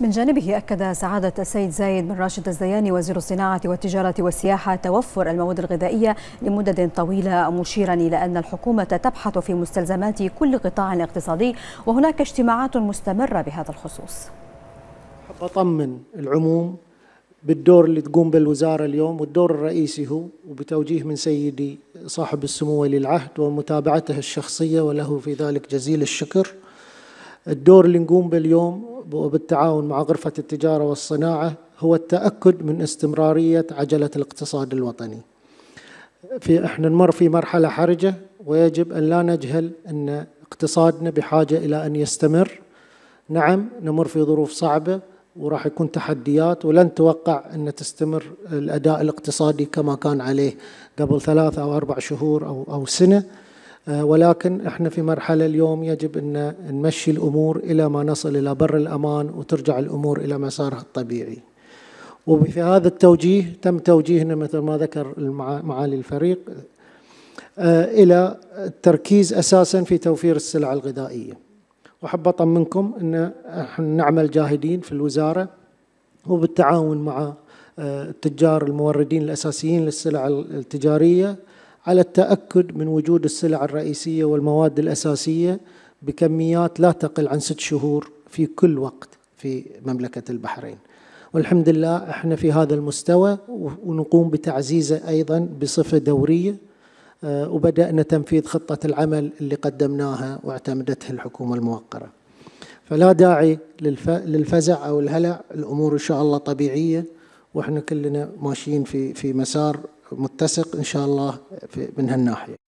من جانبه أكد سعادة السيد زايد بن راشد الزياني وزير الصناعة والتجارة والسياحة توفر المواد الغذائية لمدد طويلة مشيرا إلى أن الحكومة تبحث في مستلزمات كل قطاع اقتصادي وهناك اجتماعات مستمرة بهذا الخصوص أطمن العموم بالدور اللي تقوم بالوزارة اليوم والدور الرئيسي هو وبتوجيه من سيدي صاحب السمو ولي العهد ومتابعته الشخصية وله في ذلك جزيل الشكر الدور اللي نقوم به اليوم بالتعاون مع غرفة التجارة والصناعة هو التأكد من استمرارية عجلة الاقتصاد الوطني في احنا نمر في مرحلة حرجة ويجب أن لا نجهل أن اقتصادنا بحاجة إلى أن يستمر نعم نمر في ظروف صعبة وراح يكون تحديات ولن توقع أن تستمر الأداء الاقتصادي كما كان عليه قبل ثلاثة أو أربع شهور أو أو سنة آه، ولكن احنا في مرحله اليوم يجب ان نمشي الامور الى ما نصل الى بر الامان وترجع الامور الى مسارها الطبيعي. وفي هذا التوجيه تم توجيهنا مثل ما ذكر معالي الفريق آه، الى التركيز اساسا في توفير السلع الغذائيه. واحب اطمنكم ان احنا نعمل جاهدين في الوزاره وبالتعاون مع آه، التجار الموردين الاساسيين للسلع التجاريه على التأكد من وجود السلع الرئيسية والمواد الأساسية بكميات لا تقل عن ست شهور في كل وقت في مملكة البحرين والحمد لله احنا في هذا المستوى ونقوم بتعزيزه أيضا بصفة دورية آه، وبدأنا تنفيذ خطة العمل اللي قدمناها واعتمدتها الحكومة الموقرة فلا داعي للفزع أو الهلع الأمور إن شاء الله طبيعية واحنا كلنا ماشيين في في مسار متسق ان شاء الله من هالناحيه